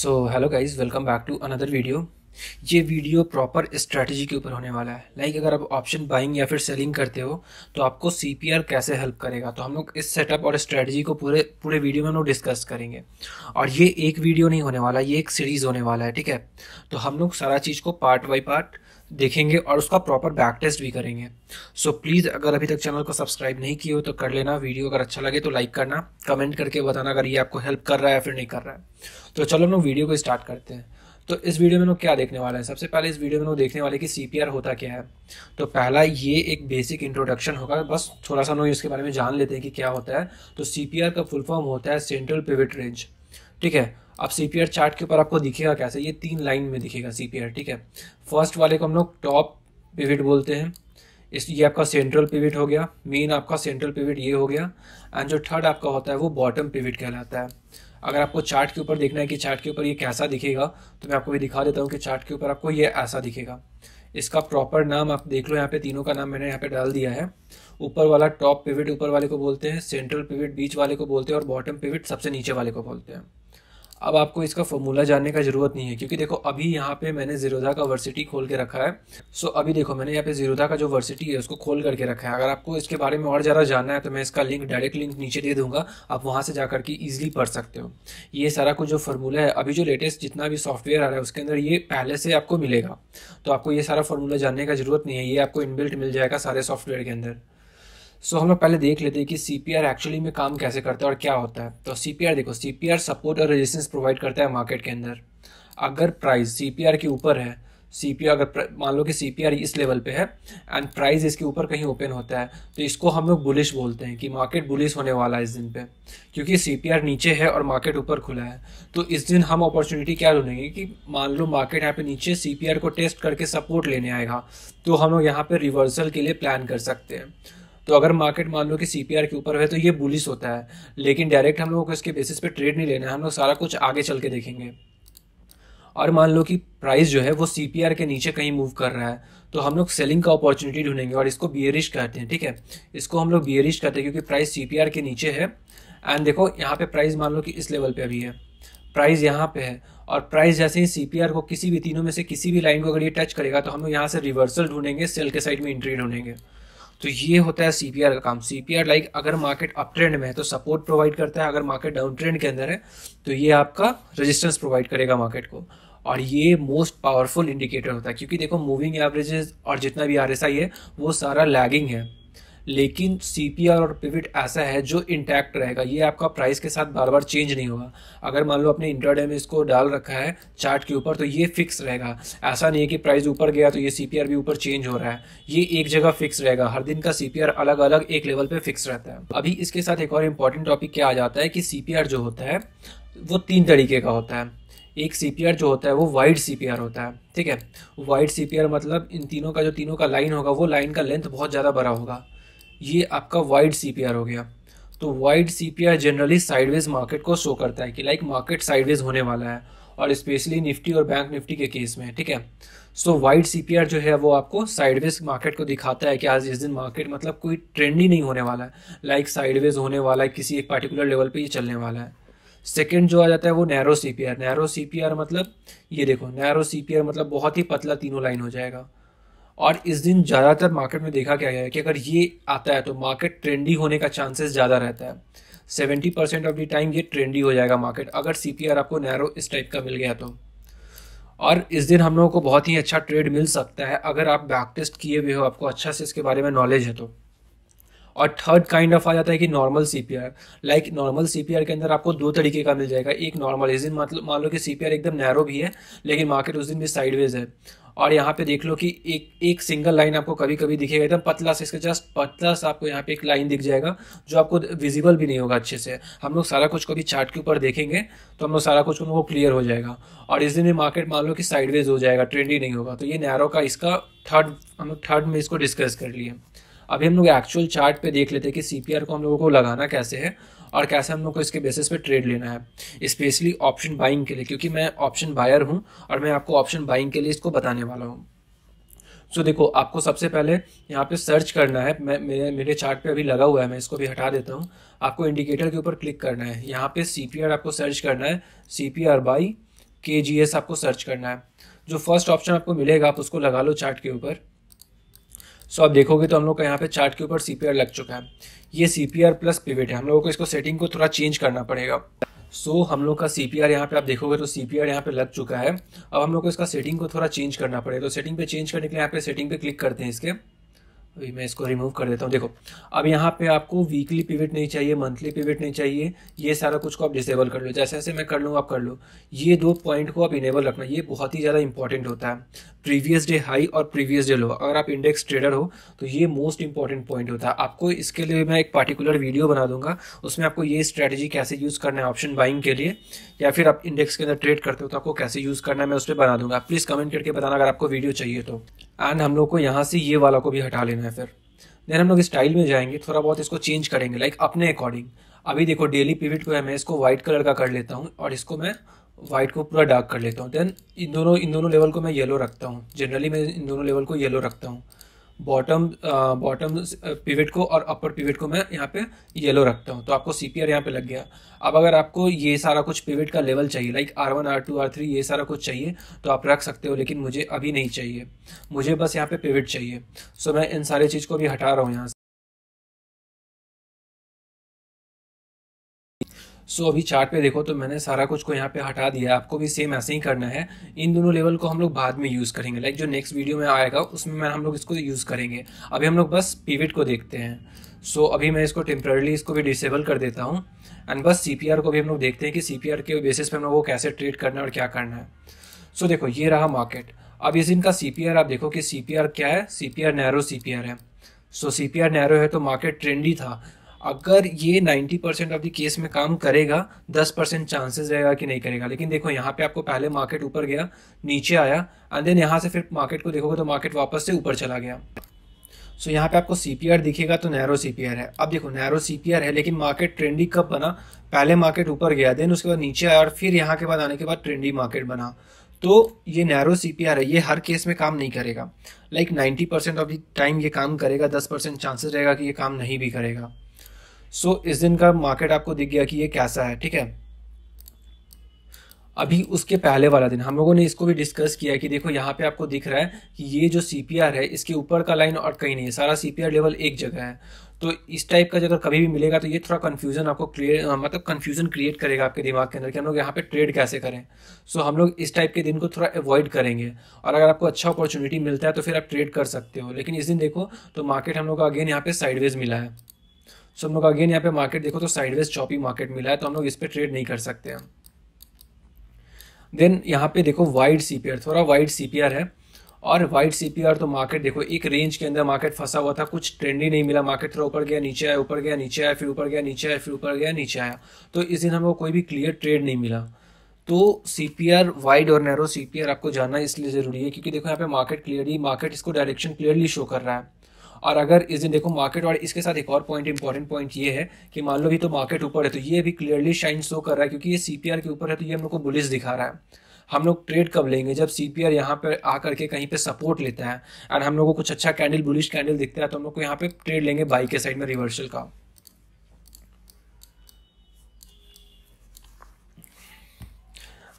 so hello guys welcome back to another video ये video proper strategy के ऊपर होने वाला है लाइक like अगर आप ऑप्शन बाइंग या फिर सेलिंग करते हो तो आपको सी कैसे हेल्प करेगा तो हम लोग इस सेटअप और स्ट्रैटेजी को पूरे पूरे वीडियो में हम लोग डिस्कस करेंगे और ये एक वीडियो नहीं होने वाला ये एक सीरीज़ होने वाला है ठीक है तो हम लोग सारा चीज़ को पार्ट बाई पार्ट देखेंगे और उसका प्रॉपर बैक टेस्ट भी करेंगे सो so, प्लीज़ अगर अभी तक चैनल को सब्सक्राइब नहीं किए हो तो कर लेना वीडियो अगर अच्छा लगे तो लाइक करना कमेंट करके बताना अगर ये आपको हेल्प कर रहा है या फिर नहीं कर रहा है तो चलो हम लोग वीडियो को स्टार्ट करते हैं तो इस वीडियो में लोग क्या देखने वाले हैं सबसे पहले इस वीडियो में लोग देखने वाले कि सी होता क्या है तो पहला ये एक बेसिक इंट्रोडक्शन होगा बस थोड़ा सा लोग इसके बारे में जान लेते हैं कि क्या होता है तो सी का फुल फॉर्म होता है सेंट्रल पिविट रेंज ठीक है अब सी चार्ट के ऊपर आपको दिखेगा कैसे ये तीन लाइन में दिखेगा सी ठीक है फर्स्ट वाले को हम लोग टॉप पिविट बोलते हैं इस ये आपका सेंट्रल पिविट हो गया मेन आपका सेंट्रल पिविट ये हो गया एंड जो थर्ड आपका होता है वो बॉटम पिविट कहलाता है अगर आपको चार्ट के ऊपर देखना है कि चार्ट के ऊपर ये कैसा दिखेगा तो मैं आपको ये दिखा देता हूँ कि चार्ट के ऊपर आपको ये ऐसा दिखेगा इसका प्रॉपर नाम आप देख लो यहाँ पे तीनों का नाम मैंने यहाँ पे डाल दिया है ऊपर वाला टॉप पिविट ऊपर वाले को बोलते हैं सेंट्रल पिविट बीच वाले को बोलते हैं और बॉटम पिविट सबसे नीचे वाले को बोलते हैं अब आपको इसका फॉर्मूला जानने का ज़रूरत नहीं है क्योंकि देखो अभी यहाँ पे मैंने जीरोधा का वर्सिटी खोल के रखा है सो अभी देखो मैंने यहाँ पे जीरोधा का जो वर्सिटी है उसको खोल करके रखा है अगर आपको इसके बारे में और ज़्यादा जानना है तो मैं इसका लिंक डायरेक्ट लिंक नीचे दे दूंगा आप वहाँ से जा करके ईजिली पढ़ सकते हो ये सारा कुछ जो फॉर्मूला है अभी जो लेटेस्ट जितना भी सॉफ्टवेयर आ रहा है उसके अंदर ये पहले से आपको मिलेगा तो आपको ये सारा फॉर्मूला जानने का ज़रूरत नहीं है ये आपको इनबिल्ट मिल जाएगा सारे सॉफ्टवेयर के अंदर सो so, हम लोग पहले देख लेते हैं कि सी एक्चुअली में काम कैसे करता है और क्या होता है तो सी देखो सी सपोर्ट और रेजिस्टेंस प्रोवाइड करता है मार्केट के अंदर अगर प्राइस सी के ऊपर है सी पी अगर मान लो कि सी पी इस लेवल पे है एंड प्राइस इसके ऊपर कहीं ओपन होता है तो इसको हम लोग बुलिश बोलते हैं कि मार्केट बुलिश होने वाला है इस दिन पे क्योंकि सी नीचे है और मार्केट ऊपर खुला है तो इस दिन हम अपॉर्चुनिटी क्या ढूंढेंगे कि मान लो मार्केट यहाँ पे नीचे सी को टेस्ट करके सपोर्ट लेने आएगा तो हम लोग यहाँ पर रिवर्सल के लिए प्लान कर सकते हैं तो अगर मार्केट मान लो कि सी के ऊपर है तो ये बुलिस होता है लेकिन डायरेक्ट हम लोगों को इसके बेसिस पे ट्रेड नहीं लेना है हम लोग सारा कुछ आगे चल के देखेंगे और मान लो कि प्राइस जो है वो सी के नीचे कहीं मूव कर रहा है तो हम लोग सेलिंग का अपॉर्चुनिटी ढूंढेंगे और इसको बियरिश कहते हैं ठीक है इसको हम लोग बियरिश कहते हैं क्योंकि प्राइस सी के नीचे है एंड देखो यहाँ पे प्राइस मान लो कि इस लेवल पे अभी है प्राइस यहाँ पे है और प्राइस जैसे ही सी को किसी भी तीनों में से किसी भी लाइन को अगर ये टच करेगा तो हम लोग यहाँ से रिवर्सल ढूंढेंगे सेल के साइड में इंट्री ढूंढेंगे तो ये होता है सीपीआर का काम सीपीआर लाइक अगर मार्केट अप ट्रेंड में है तो सपोर्ट प्रोवाइड करता है अगर मार्केट डाउन ट्रेंड के अंदर है तो ये आपका रेजिस्टेंस प्रोवाइड करेगा मार्केट को और ये मोस्ट पावरफुल इंडिकेटर होता है क्योंकि देखो मूविंग एवरेजेस और जितना भी आर है वो सारा लैगिंग है लेकिन सीपीआर और पिविट ऐसा है जो इंटैक्ट रहेगा ये आपका प्राइस के साथ बार बार चेंज नहीं होगा अगर मान लो अपने इंटरडे में इसको डाल रखा है चार्ट के ऊपर तो ये फिक्स रहेगा ऐसा नहीं है कि प्राइस ऊपर गया तो ये सी भी ऊपर चेंज हो रहा है ये एक जगह फिक्स रहेगा हर दिन का सी अलग अलग एक लेवल पे फिक्स रहता है अभी इसके साथ एक और इम्पॉर्टेंट टॉपिक क्या आ जाता है कि सी जो होता है वो तीन तरीके का होता है एक सी जो होता है वो वाइड सी होता है ठीक है वाइड सी मतलब इन तीनों का जो तीनों का लाइन होगा वो लाइन का लेंथ बहुत ज़्यादा बड़ा होगा ये आपका वाइड सी हो गया तो wide C generally sideways market को शो करता है कि लाइक मार्केट साइडवेज होने वाला है और स्पेशली निफ्टी और बैंक निफ्टी के केस में ठीक है सो वाइड सी जो है वो आपको साइडवेज मार्केट को दिखाता है कि आज इस दिन मार्केट मतलब कोई ट्रेंड ही नहीं होने वाला है लाइक like साइडवेज होने वाला है किसी एक पर्टिकुलर लेवल पे ये चलने वाला है सेकेंड जो आ जाता है वो narrow C P narrow C मतलब ये देखो नैरो सी मतलब बहुत ही पतला तीनों लाइन हो जाएगा और इस दिन ज़्यादातर मार्केट में देखा गया है कि अगर ये आता है तो मार्केट ट्रेंडी होने का चांसेस ज़्यादा रहता है seventy percent of the time ये ट्रेंडी हो जाएगा मार्केट अगर सी पी आर आपको नैरो इस टाइप का मिल गया तो और इस दिन हम लोगों को बहुत ही अच्छा ट्रेड मिल सकता है अगर आप बैक टेस्ट किए हुए हो आपको अच्छा से इसके बारे में नॉलेज है तो और थर्ड काइंड ऑफ आ जाता है कि normal CPR like normal CPR के अंदर आपको दो तरीके का मिल जाएगा एक नॉर्मल इस दिन मतलब मान लो कि सीपीआर एकदम नैरो भी है लेकिन मार्केट उस दिन भी साइडवेज है और यहाँ पे देख लो कि एक एक सिंगल लाइन आपको कभी कभी दिखेगा एकदम पतला से इसका जस्ट पतला सा आपको यहाँ पे एक लाइन दिख जाएगा जो आपको विजिबल भी नहीं होगा अच्छे से हम लोग सारा कुछ को भी चार्ट के ऊपर देखेंगे तो हम लोग सारा कुछ उनको क्लियर हो जाएगा और इस दिन में मार्केट मान लो कि साइडवेज हो जाएगा ट्रेंड ही नहीं होगा तो ये नैरो का इसका थर्ड हम लोग थर्ड में इसको डिस्कस कर लिए अभी हम लोग एक्चुअल चार्ट पे देख लेते हैं कि सी को हम लोगों को लगाना कैसे है और कैसे हम लोग को इसके बेसिस पे ट्रेड लेना है स्पेशली ऑप्शन बाइंग के लिए क्योंकि मैं ऑप्शन बायर हूँ और मैं आपको ऑप्शन बाइंग के लिए इसको बताने वाला हूँ सो so, देखो आपको सबसे पहले यहाँ पे सर्च करना है मैं मेरे मेरे चार्ट पे अभी लगा हुआ है मैं इसको भी हटा देता हूँ आपको इंडिकेटर के ऊपर क्लिक करना है यहाँ पे सी आपको सर्च करना है सी पी आर बाई के जी एस आपको सर्च करना है जो फर्स्ट ऑप्शन आपको मिलेगा आप उसको लगा लो चार्ट के ऊपर सो आप देखोगे तो हम लोग का यहाँ पे चार्ट के ऊपर सीपीआर लग चुका है ये सीपीआर प्लस पिविट है हम लोगों को इसको सेटिंग को थोड़ा चेंज करना पड़ेगा सो so, हम लोग का सीपीआर यहाँ पे आप देखोगे तो सीपीआर यहाँ पे लग चुका है अब हम लोग को इसका सेटिंग को थोड़ा चेंज करना पड़ेगा तो सेटिंग पे चेंज करने के लिए यहाँ पे सेटिंग पे क्लिक करते हैं इसके मैं इसको रिमूव कर देता हूँ देखो अब यहाँ पे आपको वीकली पिविट नहीं चाहिए मंथली पिविट नहीं चाहिए ये सारा कुछ को आप डिसेबल कर लो जैसे जैसे मैं कर लूँ आप कर लो ये दो पॉइंट को आप इनेबल रखना ये बहुत ही ज़्यादा इंपॉर्टेंट होता है प्रीवियस डे हाई और प्रीवियस डे लो अगर आप इंडेक्स ट्रेडर हो तो ये मोस्ट इंपॉर्टेंट पॉइंट होता है आपको इसके लिए मैं एक पार्टिकुलर वीडियो बना दूंगा उसमें आपको ये स्ट्रेटेजी कैसे यूज़ करना है ऑप्शन बाइंग के लिए या फिर आप इंडेक्स के अंदर ट्रेड करते हो तो आपको कैसे यूज़ करना है मैं उस पर बना दूंगा प्लीज़ कमेंट करके बताना अगर आपको वीडियो चाहिए तो एंड हम लोग को यहाँ से ये वाला को भी हटा लेना है फिर देन हम लोग स्टाइल में जाएंगे थोड़ा बहुत इसको चेंज करेंगे लाइक अपने अकॉर्डिंग अभी देखो डेली पिविट को है मैं इसको वाइट कलर का कर लेता हूँ और इसको मैं वाइट को पूरा डार्क कर लेता हूँ देन इन दोनों इन दोनों लेवल को मैं येलो रखता हूँ जनरली मैं इन दोनों लेवल को येलो रखता हूँ बॉटम बॉटम पिवट को और अपर पिवट को मैं यहाँ पे येलो रखता हूँ तो आपको सी पी आर यहाँ पे लग गया अब अगर आपको ये सारा कुछ पिवट का लेवल चाहिए like R one R two R three ये सारा कुछ चाहिए तो आप रख सकते हो लेकिन मुझे अभी नहीं चाहिए मुझे बस यहाँ पे पिवट चाहिए सो मैं इन सारी चीज़ को भी हटा रहा हूँ यहाँ से सो अभी चार्ट पे देखो तो मैंने सारा कुछ को यहाँ पे हटा दिया आपको भी सेम ऐसे ही करना है इन दोनों लेवल को हम लोग बाद में यूज़ करेंगे लाइक जो नेक्स्ट वीडियो में आएगा उसमें मैं हम लोग इसको यूज़ करेंगे अभी हम लोग बस पीविट को देखते हैं सो so, अभी मैं इसको टेम्प्रेरली इसको भी डिसेबल कर देता हूँ एंड बस सी को भी हम लोग देखते हैं कि सी के बेसिस पर हम लोग को कैसे ट्रीट करना है और क्या करना है सो so, देखो ये रहा मार्केट अब इस इनका सी आप देखो कि सी क्या है सी पी नैरो है सो सी पी नैरो है तो मार्केट ट्रेंडी था अगर ये 90 परसेंट ऑफ द केस में काम करेगा 10 परसेंट चांसेस रहेगा कि नहीं करेगा लेकिन देखो यहाँ पे आपको पहले मार्केट ऊपर गया नीचे आया एंड देन यहाँ से फिर मार्केट को देखोगे तो मार्केट वापस से ऊपर चला गया सो so, यहाँ पे आपको सी दिखेगा तो नैरो सी है अब देखो नैरो सी है लेकिन मार्केट ट्रेंडी कब बना पहले मार्केट ऊपर गया देन उसके बाद नीचे आया और फिर यहाँ के बाद आने के बाद ट्रेंडी मार्केट बना तो ये नैरो सी है ये हर केस में काम नहीं करेगा like ninety percent of the time ये काम करेगा दस परसेंट चांसेस रहेगा कि ये काम नहीं भी करेगा सो इस दिन का मार्केट आपको दिख गया कि ये कैसा है ठीक है अभी उसके पहले वाला दिन हम लोगों ने इसको भी डिस्कस किया कि देखो यहाँ पे आपको दिख रहा है कि ये जो सी है इसके ऊपर का लाइन और कहीं नहीं है सारा सी लेवल एक जगह है तो इस टाइप का जगह कभी भी मिलेगा तो ये थोड़ा कन्फ्यूजन आपको क्लियर मतलब कन्फ्यूजन क्रिएट करेगा आपके दिमाग के अंदर कि हम लोग यहाँ पे ट्रेड कैसे करें सो हम लोग इस टाइप के दिन को थोड़ा अवॉइड करेंगे और अगर आपको अच्छा अपॉर्चुनिटी मिलता है तो फिर आप ट्रेड कर सकते हो लेकिन इस दिन देखो तो मार्केट हम लोग का अगेन यहाँ पे साइडवेज मिला है सो हम लोग अगेन यहाँ पे मार्केट देखो तो साइडवेज चॉपी मार्केट मिला है तो हम लोग इस पर ट्रेड नहीं कर सकते हैं देन यहाँ पे देखो वाइड सी थोड़ा वाइड सी है और वाइड सी तो मार्केट देखो एक रेंज के अंदर मार्केट फंसा हुआ था कुछ ट्रेंड ही नहीं मिला मार्केट थोड़ा ऊपर गया नीचे आया ऊपर गया नीचे आया फिर ऊपर गया नीचे आया फिर ऊपर गया नीचे आया तो इस दिन हमको कोई भी क्लियर ट्रेड नहीं मिला तो सी वाइड और नैरो सी आपको जानना इसलिए ज़रूरी है क्योंकि देखो यहाँ पे मार्केट क्लियरली मार्केट इसको डायरेक्शन क्लियरली शो कर रहा है और अगर इस दिन देखो मार्केट और इसके साथ एक और पॉइंट इंपॉर्टेंट पॉइंट ये है कि मान लो भी तो मार्केट ऊपर है तो ये भी क्लियरली शाइन शो कर रहा है क्योंकि ये सी के ऊपर है तो ये हम लोग को बुलिस दिखा रहा है हम लोग ट्रेड कब लेंगे जब सी पी आर यहाँ पर आ करके कहीं पे सपोर्ट लेता है एंड हम लोग को कुछ अच्छा कैंडल बुलिश कैंडल दिखता है तो हम लोग को यहाँ पे ट्रेड लेंगे बाई के साइड में रिवर्सल का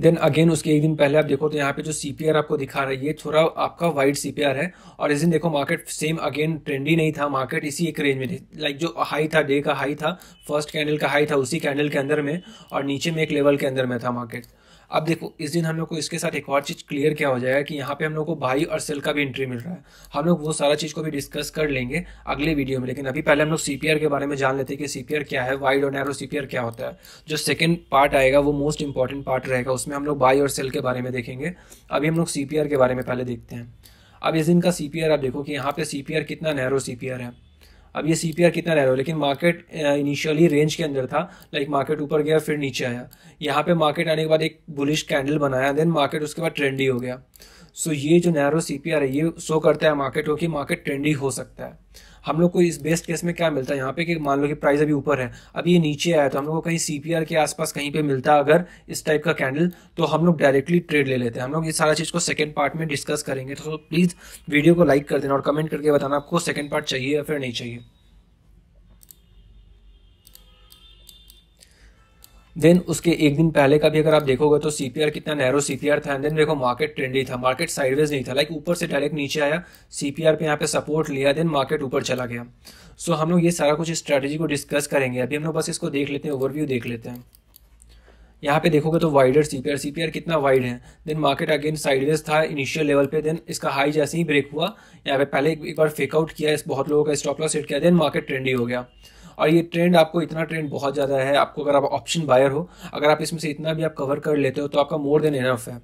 देन अगेन उसके एक दिन पहले आप देखो तो यहाँ पे जो सी आपको दिखा रही है थोड़ा आपका वाइड सी है और इस दिन देखो मार्केट सेम अगेन ट्रेंडी नहीं था मार्केट इसी एक रेंज में थी लाइक जो हाई था डे का हाई था फर्स्ट कैंडल का हाई था उसी कैंडल के अंदर में और नीचे में एक लेवल के अंदर में था मार्केट अब देखो इस दिन हम लोग को इसके साथ एक और चीज़ क्लियर क्या हो जाएगा कि यहाँ पे हम लोग को भाई और सेल का भी एंट्री मिल रहा है हम लोग वो सारा चीज़ को भी डिस्कस कर लेंगे अगले वीडियो में लेकिन अभी पहले हम लोग सी के बारे में जान लेते हैं कि सी क्या है वाइड और नैरो सी क्या होता है जो सेकेंड पार्ट आएगा वो मोस्ट इंपॉर्टेंट पार्ट रहेगा उसमें हम लोग बाई और सेल के बारे में देखेंगे अभी हम लोग सी के बारे में पहले देखते हैं अब इस दिन का सी आप देखो कि यहाँ पर सी कितना नैरो सी है अब ये सी कितना रह रहा है लेकिन मार्केट इनिशियली रेंज के अंदर था लाइक मार्केट ऊपर गया फिर नीचे आया यहाँ पे मार्केट आने के बाद एक बुलिश कैंडल बनाया देन मार्केट उसके बाद ट्रेंडी हो गया सो so, ये जो नैरो सी है ये शो करता है मार्केट को कि मार्केट ट्रेंडी हो सकता है हम लोग को इस बेस्ट केस में क्या मिलता है यहाँ पे कि मान लो कि प्राइस अभी ऊपर है अब ये नीचे आया तो हम लोग को कहीं सी के आसपास कहीं पे मिलता अगर इस टाइप का कैंडल तो हम लोग डायरेक्टली ट्रेड ले लेते हैं हम लोग ये सारा चीज़ को सेकेंड पार्ट में डिस्कस करेंगे तो प्लीज़ वीडियो को लाइक कर देना और कमेंट करके बताना आपको सेकेंड पार्ट चाहिए या फिर नहीं चाहिए देन उसके एक दिन पहले का भी अगर आप देखोगे तो सीपीआर कितना नैरो सीपीआर था देन देखो मार्केट ट्रेंडी था मार्केट साइडवेज नहीं था लाइक ऊपर से डायरेक्ट नीचे आया सीपीआर पे यहाँ पे सपोर्ट लिया देन मार्केट ऊपर चला गया सो so, हम लोग ये सारा कुछ स्ट्रैटेजी को डिस्कस करेंगे अभी हम लोग बस इसको देख लेते हैं ओवरव्यू देख लेते हैं यहाँ पे देखोगे तो वाइडर सीपीआर सीपीआर कितना वाइड है देन मार्केट अगेन साइडवेज था इनिशियल लेवल पे देन इसका हाई जैसे ही ब्रेक हुआ यहाँ पे पहले एक बार फेकआउट किया इस बहुत लोगों का स्टॉप लॉस हिट किया देन मार्केट ट्रेंडी हो गया और ये ट्रेंड आपको इतना ट्रेंड बहुत ज़्यादा है आपको अगर आप ऑप्शन बायर हो अगर आप इसमें से इतना भी आप कवर कर लेते हो तो आपका मोर देन इनफ है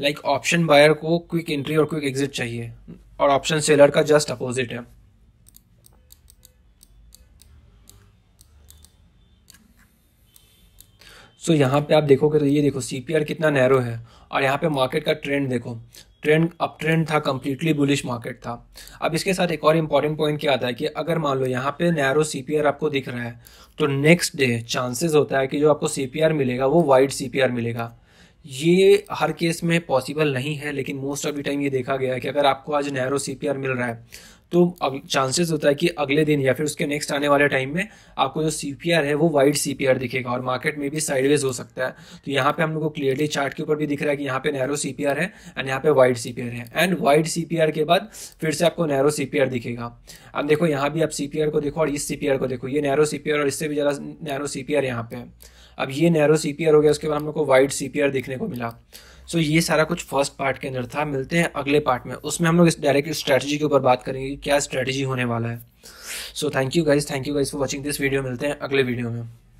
लाइक ऑप्शन बायर को क्विक एंट्री और क्विक एग्जिट चाहिए और ऑप्शन सेलर का जस्ट अपोजिट है सो so, यहाँ पे आप देखोगे तो ये देखो सी कितना नैरो है और यहाँ पे मार्केट का ट्रेंड देखो ट्रेंड अप ट्रेंड था कम्प्लीटली बुलिश मार्केट था अब इसके साथ एक और इम्पॉर्टेंट पॉइंट क्या आता है कि अगर मान लो यहाँ पे नैरो सी आपको दिख रहा है तो नेक्स्ट डे चांसेस होता है कि जो आपको सी मिलेगा वो वाइड सी मिलेगा ये हर केस में पॉसिबल नहीं है लेकिन मोस्ट ऑफ द टाइम ये देखा गया है कि अगर आपको आज नैरो सी मिल रहा है तो चांसेस होता है कि अगले दिन या फिर उसके नेक्स्ट आने वाले टाइम में आपको जो सी है वो वाइड सी दिखेगा और मार्केट में भी साइडवेज हो सकता है तो यहाँ पे हम लोग को क्लियरली चार्ट के ऊपर भी दिख रहा है कि यहाँ पे नैरो सी है एंड यहाँ पे वाइड सी है एंड वाइड सी के बाद फिर से आपको नैरो सी दिखेगा अब देखो यहाँ भी आप सी को देखो और इस सी को देखो ये नैरो सी और इससे भी ज़्यादा नैरो सी यहाँ पे है अब ये नैरो सी हो गया उसके बाद हम लोग को वाइड सी देखने को मिला सो so, ये सारा कुछ फर्स्ट पार्ट के अंदर था मिलते हैं अगले पार्ट में उसमें हम लोग इस डायरेक्ट स्ट्रैटेजी के ऊपर बात करेंगे क्या स्ट्रैटेजी होने वाला है so thank you guys thank you guys for watching this video मिलते हैं अगले वीडियो में